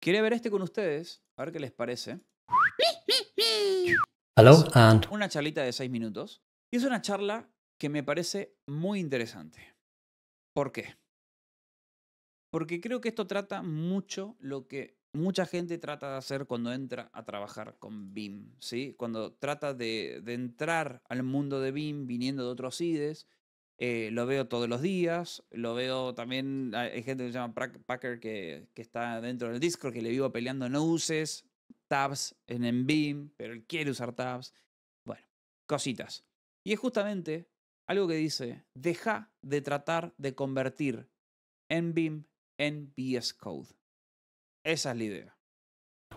Quería ver este con ustedes, a ver qué les parece. Hello and una charlita de seis minutos. Y es una charla que me parece muy interesante. ¿Por qué? Porque creo que esto trata mucho lo que mucha gente trata de hacer cuando entra a trabajar con BIM, ¿sí? Cuando trata de, de entrar al mundo de BIM viniendo de otros IDEs eh, lo veo todos los días, lo veo también, ah, hay gente que se llama Packer que, está dentro del Discord, que le vivo peleando no uses tabs en, envim pero él quiere usar tabs. Bueno, cositas. Y es justamente algo que dice, deja de tratar de convertir en en VS Code. Esa es la idea.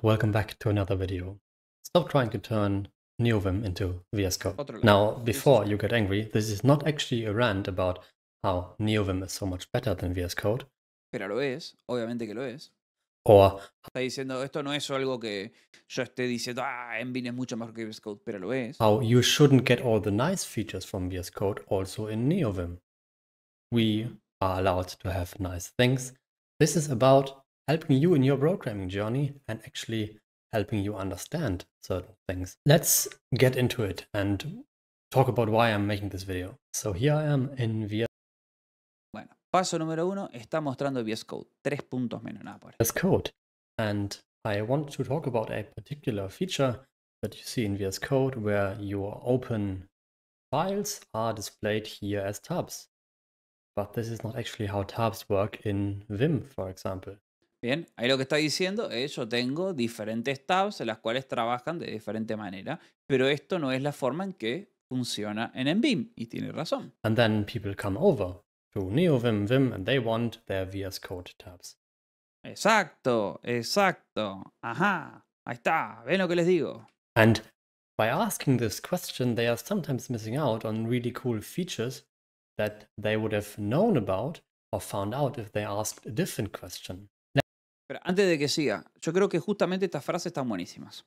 Welcome back to another video. Stop trying to turn NeoVim into VS Code. Now, before you get angry, this is not actually a rant about how NeoVim is so much better than VS Code. Pero lo es, obviamente que lo es. Or, Está diciendo, esto no es algo que yo esté diciendo, ah, es mucho mejor que VS Code, pero lo es. How you shouldn't get all the nice features from VS Code also in NeoVim. We are allowed to have nice things. This is about helping you in your programming journey and actually helping you understand certain things. Let's get into it and talk about why I'm making this video. So here I am in VS. Bueno, paso número uno, está mostrando VS Code. Tres puntos menos nada por VS Code. And I want to talk about a particular feature that you see in VS Code where your open files are displayed here as tabs. But this is not actually how tabs work in Vim, for example. Bien, ahí lo que está diciendo es yo tengo diferentes tabs en las cuales trabajan de diferente manera, pero esto no es la forma en que funciona en envim y tiene razón. And then people come over to NeoVim Vim and they want their VS Code tabs. Exacto, exacto. Ajá, ahí está, ven lo que les digo. And by asking this question, they are sometimes missing out on really cool features that they would have known about or found out if they asked a different question. Pero antes de que siga, yo creo que justamente estas frases están buenísimas.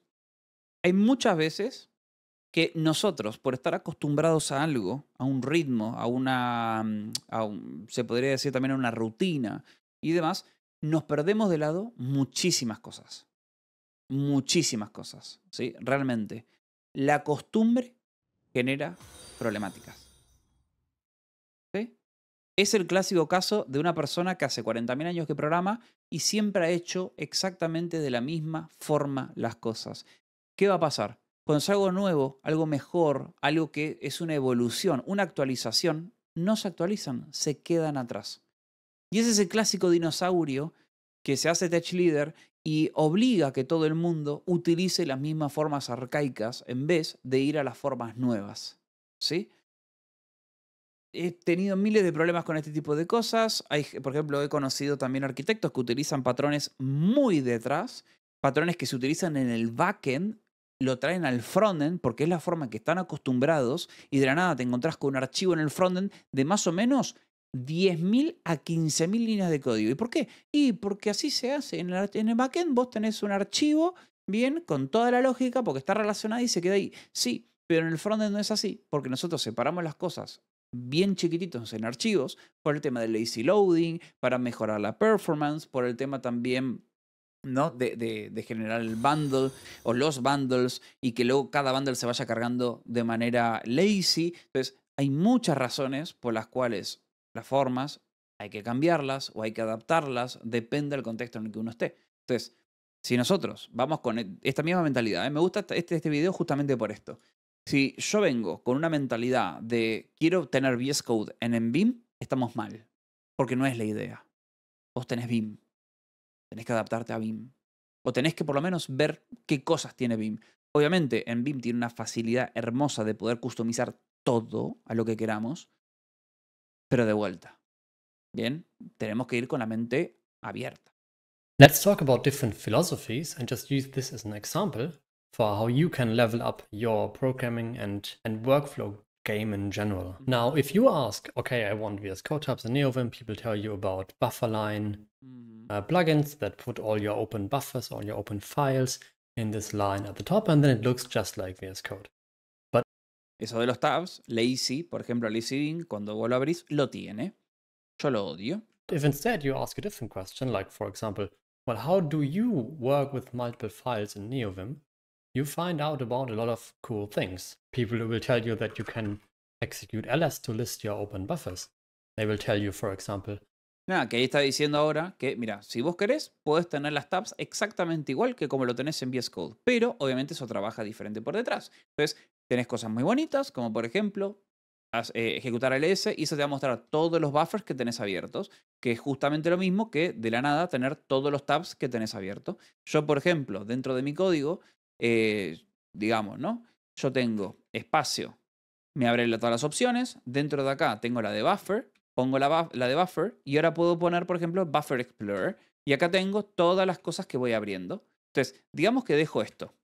Hay muchas veces que nosotros, por estar acostumbrados a algo, a un ritmo, a una, mm, se podría decir también a una rutina y demás, nos perdemos de lado muchísimas cosas. Muchísimas cosas, ¿sí? Realmente. La costumbre genera problemáticas. Es el clásico caso de una persona que hace 40.000 años que programa y siempre ha hecho exactamente de la misma forma las cosas. ¿Qué va a pasar? Cuando es algo nuevo, algo mejor, algo que es una evolución, una actualización, no se actualizan, se quedan atrás. Y ese es el clásico dinosaurio que se hace tech leader y obliga a que todo el mundo utilice las mismas formas arcaicas en vez de ir a las formas nuevas. ¿Sí? he tenido miles de problemas con este tipo de cosas. Hay, por ejemplo, he conocido también arquitectos que utilizan patrones muy detrás, patrones que se utilizan en el backend, lo traen al frontend porque es la forma que están acostumbrados y de la nada te encontrás con un archivo en el frontend de más o menos 10.000 a 15.000 líneas de código. ¿Y por qué? Y porque así se hace. En el, en el backend vos tenés un archivo, bien, con toda la lógica, porque está relacionada y se queda ahí. Sí, pero en el frontend no es así, porque nosotros separamos las cosas bien chiquititos en archivos, por el tema del lazy loading, para mejorar la performance, por el tema también ¿no? De, generar el bundle o los bundles y que luego cada bundle se vaya cargando de manera lazy. Entonces, hay muchas razones por las cuales las formas hay que cambiarlas o hay que adaptarlas, depende del contexto en el que uno esté. Entonces, si nosotros vamos con e, esta misma mentalidad, ¿eh? me gusta este, este video justamente por esto, si yo vengo con una mentalidad de quiero obtener VS Code en Envim, estamos mal, porque no es la idea. Vos tenés BIM, tenés que adaptarte a BIM, o tenés que por lo menos ver qué cosas tiene BIM. Obviamente, en tiene una facilidad hermosa de poder customizar todo a lo que queramos, pero de vuelta. Bien, tenemos que ir con la mente abierta. Let's talk about different philosophies and just use this as an example. for how you can level up your programming and, and workflow game in general. Mm-hmm. Now, if you ask, okay, I want VS Code tabs and NeoVim, people tell you about Bufferline line mm-hmm. uh, plugins that put all your open buffers, all your open files in this line at the top, and then it looks just like VS Code. But Eso de los tabs, Lazy, por ejemplo, Lazy cuando vos lo abrís, lo tiene. Yo lo odio. If instead you ask a different question, like for example, well, how do you work with multiple files in NeoVim? you find out about a lot of cool things. People will tell you that you can execute ls to list your open buffers. They will tell you, for example. Nada, que ahí está diciendo ahora que, mira, si vos querés, puedes tener las tabs exactamente igual que como lo tenés en VS Code, pero obviamente eso trabaja diferente por detrás. Entonces, tenés cosas muy bonitas, como por ejemplo, eh, ejecutar ls y eso te va a mostrar todos los buffers que tenés abiertos, que es justamente lo mismo que de la nada tener todos los tabs que tenés abiertos. Yo, por ejemplo, dentro de mi código, eh, digamos, ¿no? Yo tengo espacio, me abre todas las opciones, dentro de acá tengo la de buffer, pongo la, de buffer y ahora puedo poner, por ejemplo, buffer explorer y acá tengo todas las cosas que voy abriendo. Entonces, digamos que dejo esto.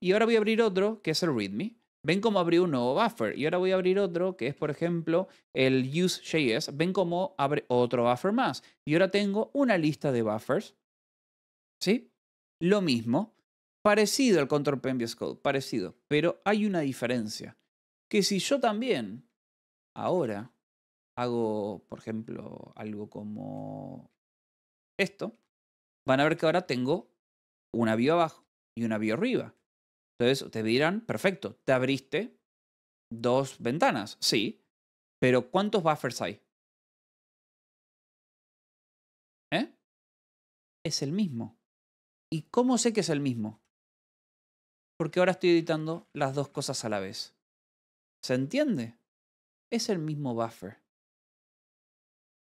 Y ahora voy a abrir otro que es el readme. Ven cómo abrí un nuevo buffer. Y ahora voy a abrir otro que es, por ejemplo, el use.js. Ven cómo abre otro buffer más. Y ahora tengo una lista de buffers. ¿Sí? Lo mismo. Parecido al Control Code, parecido, pero hay una diferencia. Que si yo también ahora hago, por ejemplo, algo como esto, van a ver que ahora tengo una view abajo y una view arriba. Entonces te dirán, perfecto, te abriste dos ventanas, sí, pero ¿cuántos buffers hay? ¿Eh? Es el mismo. ¿Y cómo sé que es el mismo? porque ahora estoy editando las dos cosas a la vez. ¿Se entiende? Es el mismo buffer.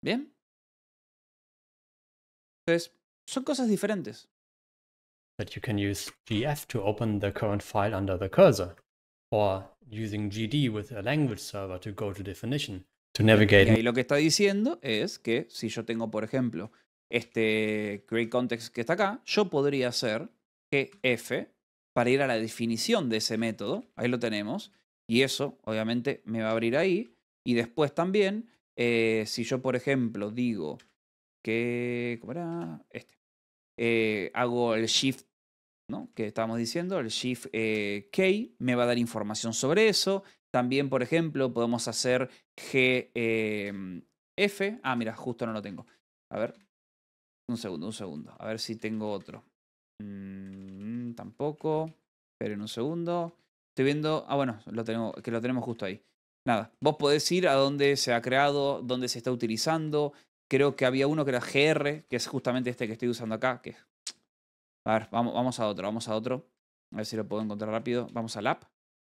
¿Bien? Entonces, son cosas diferentes. Y lo que está diciendo es que si yo tengo, por ejemplo, este create context que está acá, yo podría hacer que f para ir a la definición de ese método. Ahí lo tenemos. Y eso, obviamente, me va a abrir ahí. Y después también, eh, si yo, por ejemplo, digo que... ¿Cómo era? Este. Eh, hago el shift, ¿no? Que estábamos diciendo, el shift eh, K, me va a dar información sobre eso. También, por ejemplo, podemos hacer GF. Eh, ah, mira, justo no lo tengo. A ver. Un segundo, un segundo. A ver si tengo otro. Mm, tampoco tampoco. en un segundo. Estoy viendo. Ah, bueno, lo tenemos, que lo tenemos justo ahí. Nada, vos podés ir a dónde se ha creado, dónde se está utilizando. Creo que había uno que era GR, que es justamente este que estoy usando acá. Que... A ver, vamos, vamos a otro, vamos a otro. A ver si lo puedo encontrar rápido. Vamos al app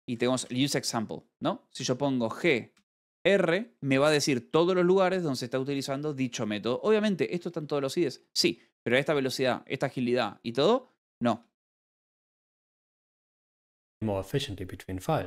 y tenemos el use example, ¿no? Si yo pongo G R me va a decir todos los lugares donde se está utilizando dicho método. Obviamente, esto está en todos los IDEs. Sí, pero esta velocidad, esta agilidad y todo, no. Lo que está diciendo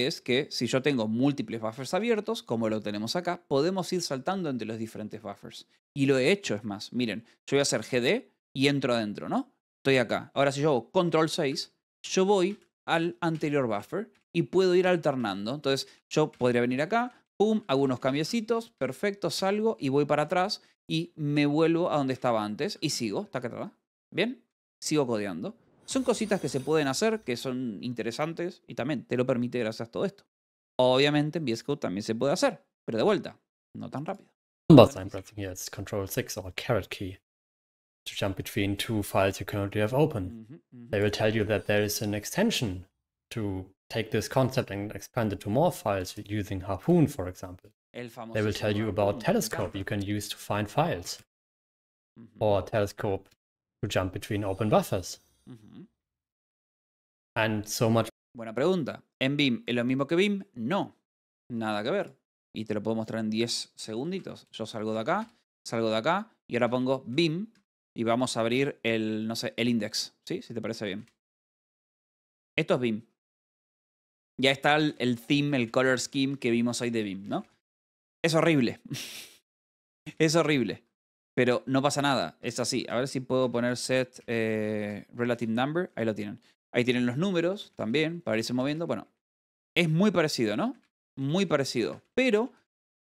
es que si yo tengo múltiples buffers abiertos, como lo tenemos acá, podemos ir saltando entre los diferentes buffers. Y lo he hecho, es más. Miren, yo voy a hacer GD y entro adentro, ¿no? Estoy acá. Ahora si yo hago control 6, yo voy al anterior buffer y puedo ir alternando. Entonces yo podría venir acá, pum, hago unos cambiecitos, perfecto, salgo y voy para atrás y me vuelvo a donde estaba antes y sigo, taca, taca. ¿Bien? Sigo codeando. Son cositas que se pueden hacer, que son interesantes y también te lo permite gracias a todo esto. Obviamente en VS Code también se puede hacer, pero de vuelta, no tan rápido. Control or Key to jump between two files you currently have open. They will tell you that there is an extension to take this concept and expand it to more files using Harpoon, for example. They will tell you about Telescope you can use to find files, mm -hmm. or Telescope to jump between open buffers. Mm -hmm. And so much. Buena pregunta. ¿En BIM es lo mismo que BIM? No, nada que ver. Y te lo puedo mostrar en 10 segunditos. Yo salgo de acá, salgo de acá, y ahora pongo BIM y vamos a abrir el, no sé, el index, ¿sí? Si te parece bien. Esto es BIM. ya está el, theme, el color scheme que vimos hoy de BIM, ¿no? Es horrible. es horrible. Pero no pasa nada, es así. A ver si puedo poner set eh, relative number. Ahí lo tienen. Ahí tienen los números también para irse moviendo. Bueno, es muy parecido, ¿no? Muy parecido. Pero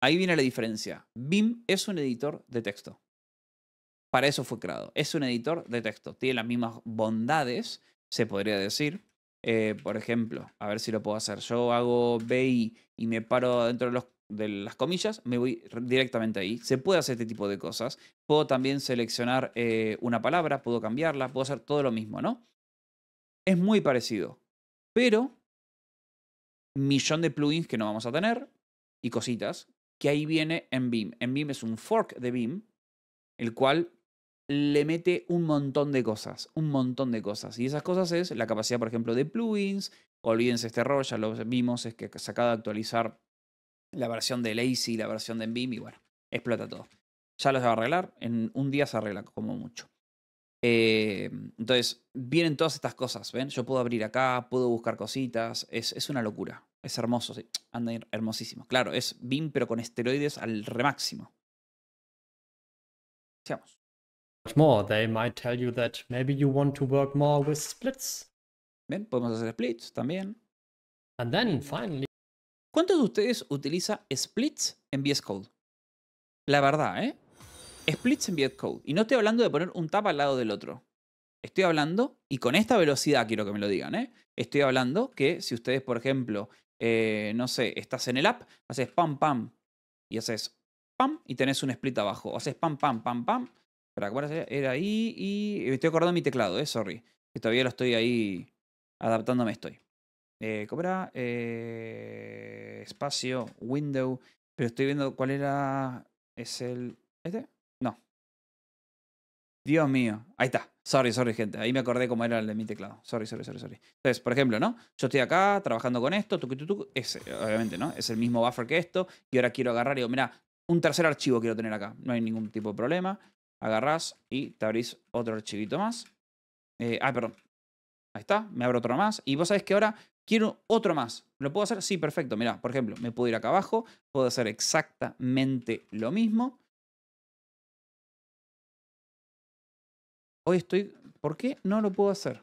ahí viene la diferencia. BIM es un editor de texto. Para eso fue creado. Es un editor de texto. Tiene las mismas bondades, se podría decir, eh, por ejemplo, a ver si lo puedo hacer. Yo hago BI y me paro dentro de, las comillas, me voy directamente ahí. Se puede hacer este tipo de cosas. Puedo también seleccionar eh, una palabra, puedo cambiarla, puedo hacer todo lo mismo, ¿no? Es muy parecido, pero millón de plugins que no vamos a tener y cositas que ahí viene en BIM. En BIM es un fork de BIM, el cual le mete un montón de cosas, un montón de cosas. Y esas cosas es la capacidad, por ejemplo, de plugins. Olvídense este error, ya lo vimos, es que se acaba de actualizar la versión de Lazy, la versión de Envim y bueno, explota todo. Ya los va a arreglar, en un día se arregla como mucho. Eh, entonces, vienen todas estas cosas, ¿ven? Yo puedo abrir acá, puedo buscar cositas, es, una locura. Es hermoso, sí. Anda hermosísimo. Claro, es BIM pero con esteroides al remáximo. Sigamos more, they might tell you that maybe you want to work more with splits. podemos hacer splits también. And then finally. ¿Cuántos de ustedes utiliza splits en VS Code? La verdad, ¿eh? Splits en VS Code. Y no estoy hablando de poner un tab al lado del otro. Estoy hablando, y con esta velocidad quiero que me lo digan, ¿eh? Estoy hablando que si ustedes, por ejemplo, eh, no sé, estás en el app, haces pam, pam, y haces pam, y tenés un split abajo. O haces pam, pam, pam, pam, era ahí y. estoy acordando mi teclado, eh, sorry. Que todavía lo estoy ahí. Adaptándome estoy. Eh, cobra eh, espacio, window. Pero estoy viendo cuál era. ¿Es el. ¿Este? No. Dios mío. Ahí está. Sorry, sorry, gente. Ahí me acordé cómo era el de mi teclado. Sorry, sorry, sorry, sorry. Entonces, por ejemplo, ¿no? Yo estoy acá trabajando con esto, obviamente, ¿no? Es el mismo buffer que esto. Y ahora quiero agarrar y digo, mira, un tercer archivo quiero tener acá. No hay ningún tipo de problema agarrás y te abrís otro archivito más. Eh, ah, perdón. Ahí está, me abro otro más. Y vos sabés que ahora quiero otro más. ¿Lo puedo hacer? Sí, perfecto. Mirá, por ejemplo, me puedo ir acá abajo, puedo hacer exactamente lo mismo. Hoy estoy... ¿Por qué no lo puedo hacer?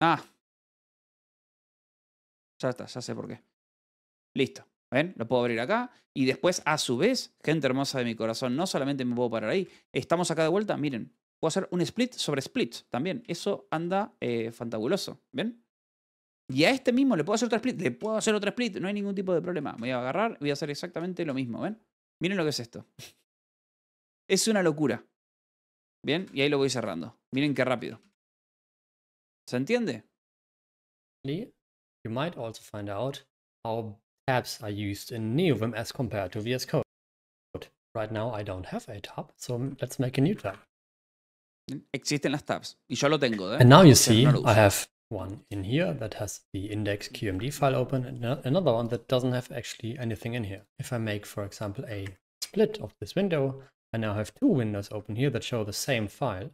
Ah. Ya está, ya sé por qué. Listo. ¿Ven? Lo puedo abrir acá. Y después, a su vez, gente hermosa de mi corazón, no solamente me puedo parar ahí. Estamos acá de vuelta, miren. Puedo hacer un split sobre split también. Eso anda eh, fantabuloso. ¿Ven? Y a este mismo le puedo hacer otro split. Le puedo hacer otro split. No hay ningún tipo de problema. Voy a agarrar voy a hacer exactamente lo mismo. ¿Ven? Miren lo que es esto. Es una locura. ¿Bien? Y ahí lo voy cerrando. Miren qué rápido. ¿Se entiende? You might also find out how tabs are used in NeoVim as compared to VS Code. Right now I don't have a tab, so let's make a new tab. Existen las tabs, y yo lo tengo. ¿eh? And now you see no I have one in here that has the index QMD file open and another one that doesn't have actually anything in here. If I make, for example, a split of this window, I now have two windows open here that show the same file.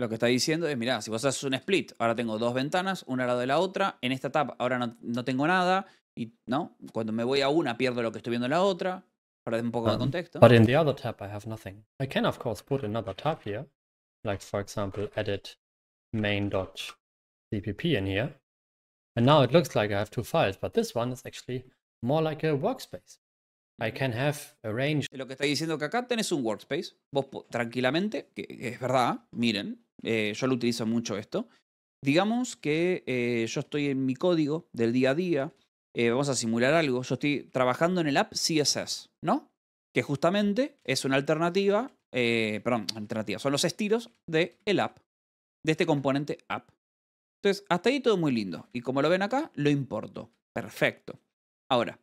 Lo que está diciendo es, mira, si vos haces un split, ahora tengo dos ventanas, una al lado de la otra, en esta tab ahora no, no tengo nada, Y no, cuando me voy a una pierdo lo que estoy viendo en la otra. Para dar un poco de um, contexto. But in the other tab I have nothing. I can of course put another tab here. Like for example edit main.cpp in here. And now it looks like I have two files, but this one is actually more like a workspace. I can have a eh, Lo que está diciendo que acá tenés un workspace. Vos tranquilamente, que es verdad, miren, eh, yo lo utilizo mucho esto. Digamos que eh, yo estoy en mi código del día a día, eh, vamos a simular algo. Yo estoy trabajando en el app CSS, ¿no? Que justamente es una alternativa, eh, perdón, alternativa, son los estilos del el app, de este componente app. Entonces, hasta ahí todo muy lindo. Y como lo ven acá, lo importo. Perfecto. Ahora,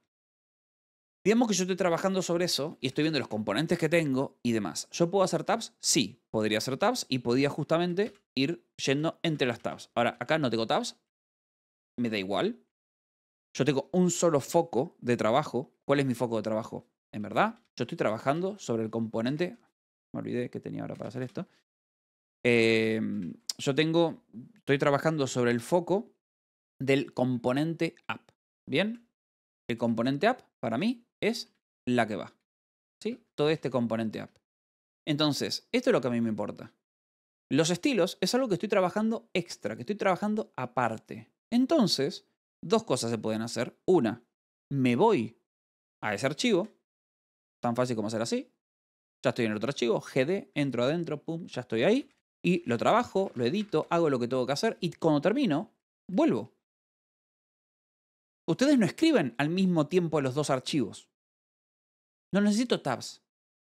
digamos que yo estoy trabajando sobre eso y estoy viendo los componentes que tengo y demás. ¿Yo puedo hacer tabs? Sí, podría hacer tabs y podía justamente ir yendo entre las tabs. Ahora, acá no tengo tabs. Me da igual, yo tengo un solo foco de trabajo. ¿Cuál es mi foco de trabajo? En verdad, yo estoy trabajando sobre el componente. Me olvidé que tenía ahora para hacer esto. Em, yo tengo, estoy trabajando sobre el foco del componente app. ¿Bien? El componente app para mí es la que va. ¿Sí? Todo este componente app. Entonces, esto es lo que a mí me importa. Los estilos es algo que estoy trabajando extra, que estoy trabajando aparte. Entonces, Dos cosas se pueden hacer. Una, me voy a ese archivo, tan fácil como hacer así. Ya estoy en el otro archivo, GD, entro adentro, pum, ya estoy ahí. Y lo trabajo, lo edito, hago lo que tengo que hacer y cuando termino, vuelvo. Ustedes no escriben al mismo tiempo los dos archivos. No necesito tabs.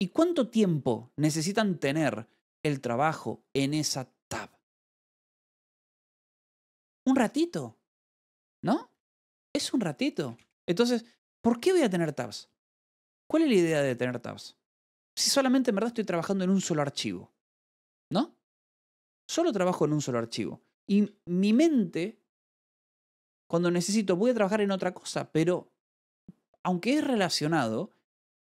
¿Y cuánto tiempo necesitan tener el trabajo en esa tab? Un ratito. ¿No? Es un ratito. Entonces, ¿por qué voy a tener tabs? ¿Cuál es la idea de tener tabs? Si solamente en verdad estoy trabajando en un solo archivo. ¿No? Solo trabajo en un solo archivo. Y mi mente, cuando necesito, voy a trabajar en otra cosa, pero aunque es relacionado,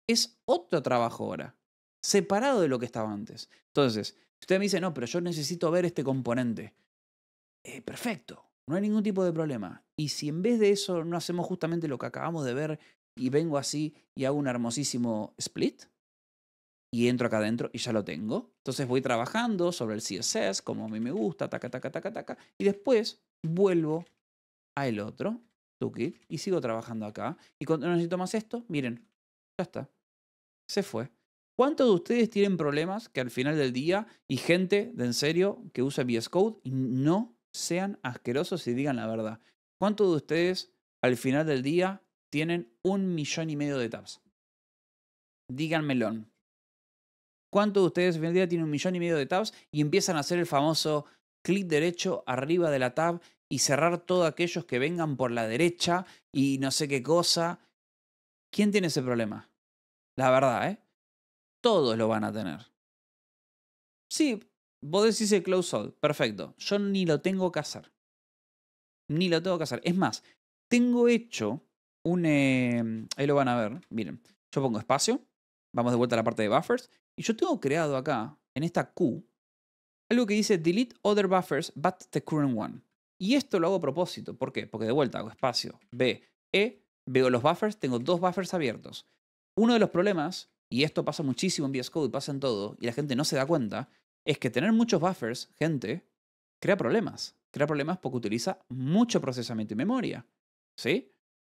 es otro trabajo ahora, separado de lo que estaba antes. Entonces, usted me dice, no, pero yo necesito ver este componente. Eh, perfecto, no hay ningún tipo de problema. Y si en vez de eso no hacemos justamente lo que acabamos de ver y vengo así y hago un hermosísimo split y entro acá adentro y ya lo tengo. Entonces voy trabajando sobre el CSS como a mí me gusta, taca, taca, taca, taca. Y después vuelvo a el otro, kit y sigo trabajando acá. Y cuando necesito más esto, miren, ya está. Se fue. ¿Cuántos de ustedes tienen problemas que al final del día y gente de en serio que usa VS Code y no sean asquerosos y digan la verdad. ¿Cuántos de ustedes al final del día tienen un millón y medio de tabs? Díganmelo. ¿Cuántos de ustedes al final del día tienen un millón y medio de tabs y empiezan a hacer el famoso clic derecho arriba de la tab y cerrar todos aquellos que vengan por la derecha y no sé qué cosa? ¿Quién tiene ese problema? La verdad, ¿eh? Todos lo van a tener. Sí, Vos decís el close all. perfecto. Yo ni lo tengo que hacer. Ni lo tengo que hacer. Es más, tengo hecho un... Em, ahí lo van a ver, miren. Yo pongo espacio, vamos de vuelta a la parte de buffers, y yo tengo creado acá, en esta Q, algo que dice delete other buffers but the current one. Y esto lo hago a propósito. ¿Por qué? Porque de vuelta hago espacio, B, E, veo los buffers, tengo dos buffers abiertos. Uno de los problemas, y esto pasa muchísimo en VS Code, pasa en todo, y la gente no se da cuenta, es que tener muchos buffers, gente, crea problemas. Crea problemas porque utiliza mucho procesamiento y memoria. ¿Sí?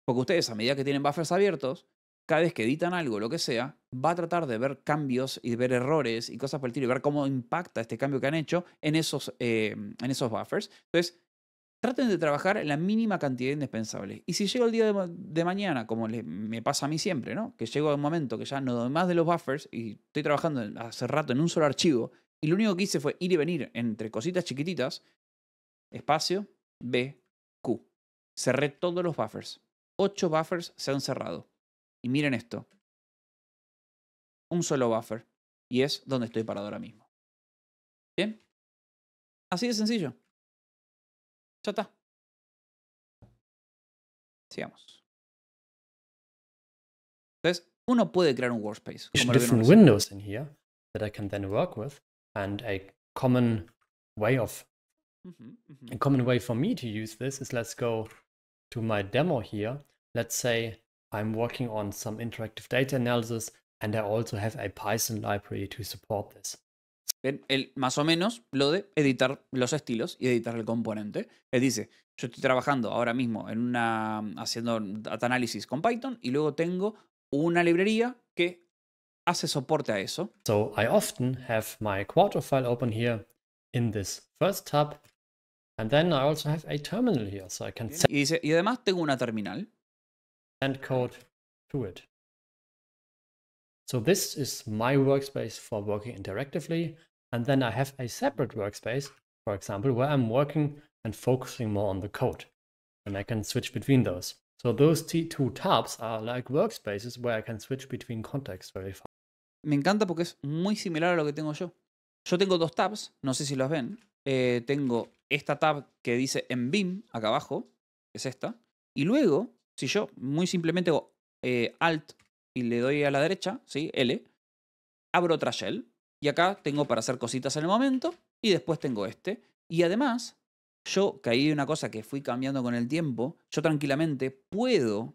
Porque ustedes, a medida que tienen buffers abiertos, cada vez que editan algo, lo que sea, va a tratar de ver cambios y ver errores y cosas por el tiro y ver cómo impacta este cambio que han hecho en esos, em, en esos buffers. Entonces, traten de trabajar la mínima cantidad indispensable. Y si llega el día de, mañana, como me pasa a mí siempre, ¿no? que llego a un momento que ya no doy más de los buffers y estoy trabajando hace rato en un solo archivo y lo único que hice fue ir y venir entre cositas chiquititas, espacio, B, Q. Cerré todos los buffers. Ocho buffers se han cerrado. Y miren esto. Un solo buffer. Y es donde estoy parado ahora mismo. ¿Bien? Así de sencillo. Ya está. Sigamos. Entonces, uno puede crear un workspace. Como windows in here that I can then And a common way of mm-hmm, mm-hmm. a common way for me to use this is let's go to my demo here. Let's say I'm working on some interactive data analysis and I also have a Python library to support this. El, más o menos lo de editar los estilos y editar el componente. Él dice, yo estoy trabajando ahora mismo en una haciendo data análisis con Python y luego tengo una librería que hace soporte a eso. So I often have my Quarto file open here in this first tab. And then I also have a terminal here, so I can y, dice, y además tengo una terminal. Send code to it. So this is my workspace for working interactively. And then I have a separate workspace, for example, where I'm working and focusing more on the code. And I can switch between those. So those two tabs are like workspaces where I can switch between contexts very fast. me encanta porque es muy similar a lo que tengo yo. Yo tengo dos tabs, no sé si los ven. Eh, tengo esta tab que dice en BIM acá abajo, que es esta. Y luego, si yo muy simplemente hago eh, Alt y le doy a la derecha, ¿sí? L, abro otra shell. Y acá tengo para hacer cositas en el momento. Y después tengo este. Y además, yo, que ahí hay una cosa que fui cambiando con el tiempo, yo tranquilamente puedo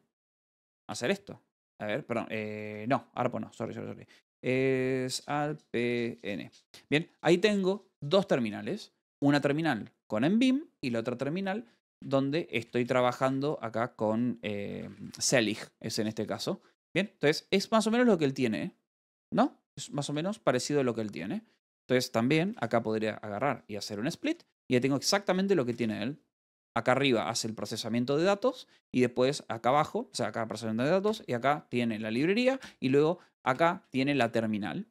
hacer esto. A ver, perdón, eh, no, ARPO pues no, sorry, sorry, sorry es pn. Bien, ahí tengo dos terminales, una terminal con envim y la otra terminal donde estoy trabajando acá con eh, Selig, es en este caso. Bien, entonces es más o menos lo que él tiene, ¿eh? ¿no? Es más o menos parecido a lo que él tiene. Entonces también acá podría agarrar y hacer un split y ya tengo exactamente lo que tiene él acá arriba hace el procesamiento de datos y después acá abajo, o sea, acá procesamiento de datos y acá tiene la librería y luego acá tiene la terminal.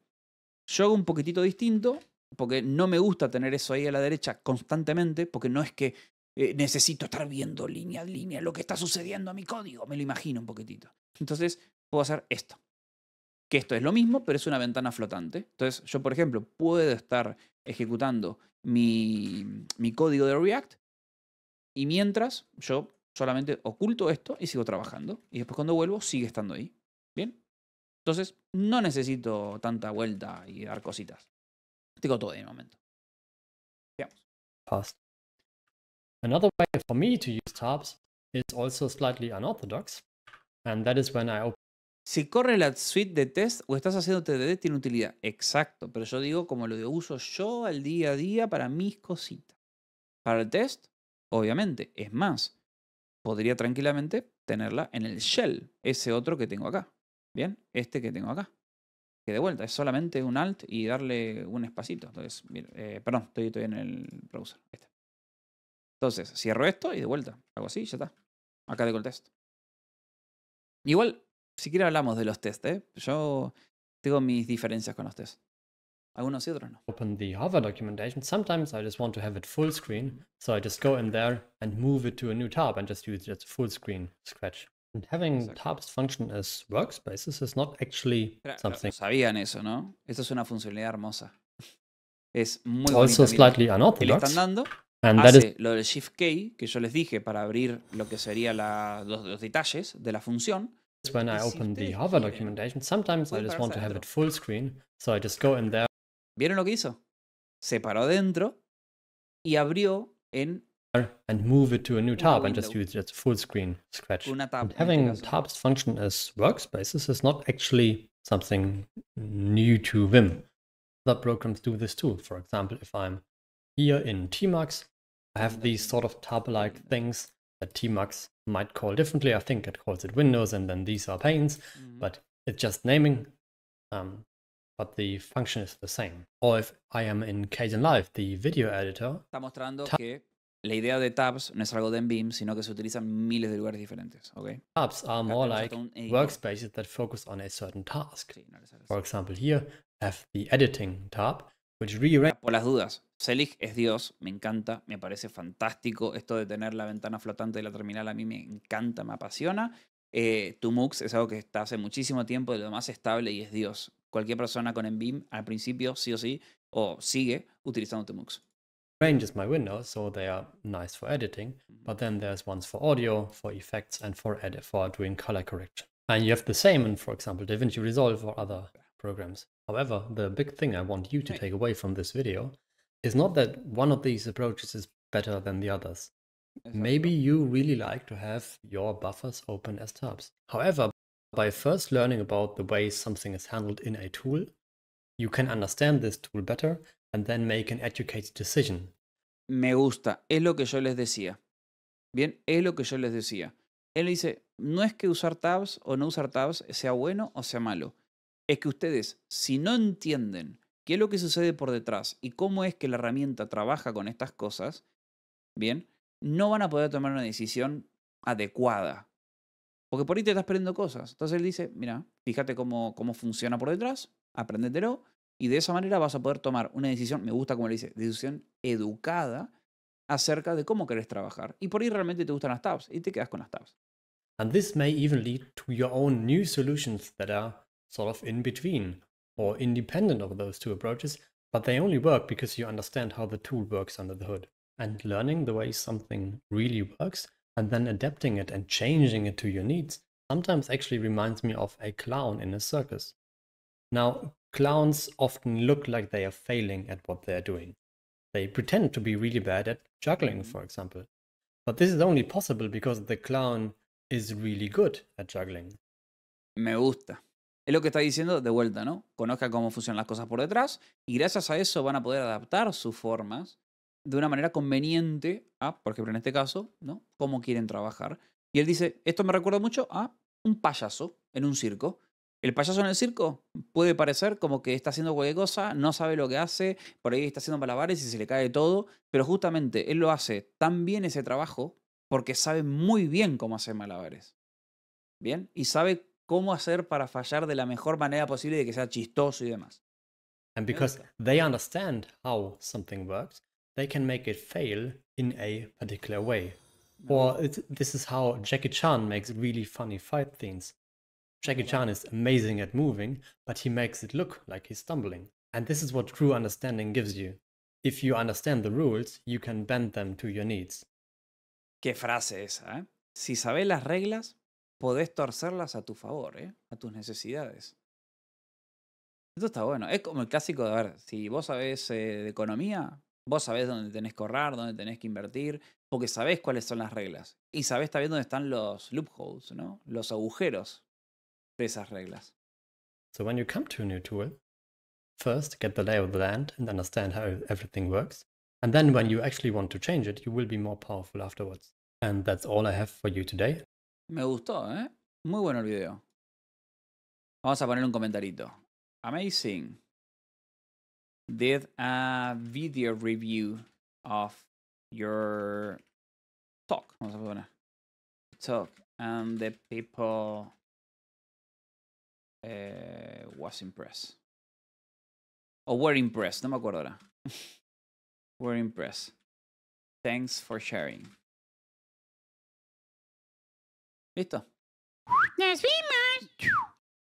Yo hago un poquitito distinto porque no me gusta tener eso ahí a la derecha constantemente porque no es que eh, necesito estar viendo línea a línea lo que está sucediendo a mi código, me lo imagino un poquitito. Entonces puedo hacer esto. Que esto es lo mismo, pero es una ventana flotante. Entonces yo, por ejemplo, puedo estar ejecutando mi código de React y mientras, yo solamente oculto esto y sigo trabajando. Y después cuando vuelvo, sigue estando ahí. ¿Bien? Entonces, no necesito tanta vuelta y dar cositas. Tengo todo en un momento. Veamos. Fast. Another way for me to use tabs is also slightly unorthodox, and that is when I open si corre la suite de test o estás haciendo TDD, tiene utilidad. Exacto, pero yo digo como lo uso yo al día a día para mis cositas. Para el test, obviamente. Es más, podría tranquilamente tenerla en el shell, ese otro que tengo acá. Bien, este que tengo acá. Que de vuelta es solamente un alt y darle un espacito. Entonces, eh, perdón, estoy, estoy, en el browser. Entonces, cierro esto y de vuelta. Hago así ya está. Acá tengo el test. Igual, siquiera hablamos de los test, ¿eh? Yo tengo mis diferencias con los test. I want to see that Open the hover documentation. Sometimes I just want to have it full screen. So I just go in there and move it to a new tab and just use it as full screen scratch. And having tabs function as workspaces is not actually pero, something. Pero sabían eso, ¿no? Esto es una funcionalidad hermosa. Es muy Also bonita, slightly unorthodox. Le están dando And that is... lo del Shift key que yo les dije para abrir lo que los, los detalles de la función. when I open the hover documentation. Sometimes I just want to have it full screen. So I just go in there. ¿Vieron lo que hizo? Se paró adentro y abrió en and move it to a new tab and just use it as full screen scratch. Tab, having tabs function as workspaces is not actually something new to Vim. Other programs do this too. For example, if I'm here in Tmux, I have these sort of tab-like things that Tmux might call differently. I think it calls it windows and then these are panes, mm -hmm. but it's just naming. Um, but the function is the same. Or if I am in Kden Live, the video editor. Está mostrando que la idea de tabs no es algo de EnBeam, sino que se utilizan miles de lugares diferentes. Okay? Tabs are more like workspaces that focus on a certain task. For example, here have the editing tab, which Por las dudas, Selig es Dios, me encanta, me parece fantástico. Esto de tener la ventana flotante de la terminal a mí me encanta, me apasiona. Eh, Tumux es algo que está hace muchísimo tiempo, de lo más estable y es Dios. cualquier persona con Envim al principio sí o sí o sigue utilizando Tmux. Range is my window, so they are nice for editing, but then there's ones for audio, for effects, and for edit for doing color correction. And you have the same in, for example, DaVinci Resolve or other programs. However, the big thing I want you to take away from this video is not that one of these approaches is better than the others. Exactly. Maybe you really like to have your buffers open as tabs. However, by first learning about the way something is handled in a tool, you can understand this tool better and then make an educated decision. Me gusta, es lo que yo les decía. Bien, es lo que yo les decía. Él dice, no es que usar tabs o no usar tabs sea bueno o sea malo. Es que ustedes, si no entienden qué es lo que sucede por detrás y cómo es que la herramienta trabaja con estas cosas, bien, no van a poder tomar una decisión adecuada. Porque por ahí te estás perdiendo cosas. Entonces él dice, mira, fíjate cómo, funciona por detrás, apréndetelo, y de esa manera vas a poder tomar una decisión, me gusta como le dice, decisión educada acerca de cómo querés trabajar. Y por ahí realmente te gustan las tabs y te quedas con las tabs. And this may even lead to your own new solutions that are sort of in between or independent of those two approaches, but they only work because you understand how the tool works under the hood. And learning the way something really works and then adapting it and changing it to your needs sometimes actually reminds me of a clown in a circus. Now, clowns often look like they are failing at what they're doing. They pretend to be really bad at juggling, mm-hmm. for example. But this is only possible because the clown is really good at juggling. Me gusta. Es lo que está diciendo de vuelta, ¿no? Conozca cómo funcionan las cosas por detrás y gracias a eso van a poder adaptar sus formas de una manera conveniente a, por ejemplo, en este caso, ¿no? cómo quieren trabajar. Y él dice, esto me recuerda mucho a un payaso en un circo. El payaso en el circo puede parecer como que está haciendo cualquier cosa, no sabe lo que hace, por ahí está haciendo malabares y se le cae todo, pero justamente él lo hace tan bien ese trabajo porque sabe muy bien cómo hacer malabares. ¿Bien? Y sabe cómo hacer para fallar de la mejor manera posible de que sea chistoso y demás. And because they understand how something works, they can make it fail in a particular way. No. Or it, this is how Jackie Chan makes really funny fight scenes. Jackie Chan is amazing at moving, but he makes it look like he's stumbling. And this is what true understanding gives you. If you understand the rules, you can bend them to your needs. Qué frase esa, ¿eh? Si sabes las reglas, podés torcerlas a tu favor, ¿eh? A tus necesidades. Esto está bueno. Es como el clásico de, a ver, si vos sabés eh, de economía, Vos sabés dónde tenés que correr, dónde tenés que invertir, porque sabés cuáles son las reglas. Y sabés también dónde están los loopholes, ¿no? Los agujeros de esas reglas. So when you come to a new tool, first get the lay of the land and understand how everything works. And then when you actually want to change it, you will be more powerful afterwards. And that's all I have for you today. Me gustó, ¿eh? Muy bueno el video. Vamos a poner un comentarito. Amazing. did a video review of your talk. Talk and the people uh, was impressed. Or oh, were impressed, no me acuerdo ahora. were impressed. Thanks for sharing. Listo. Nos vimos.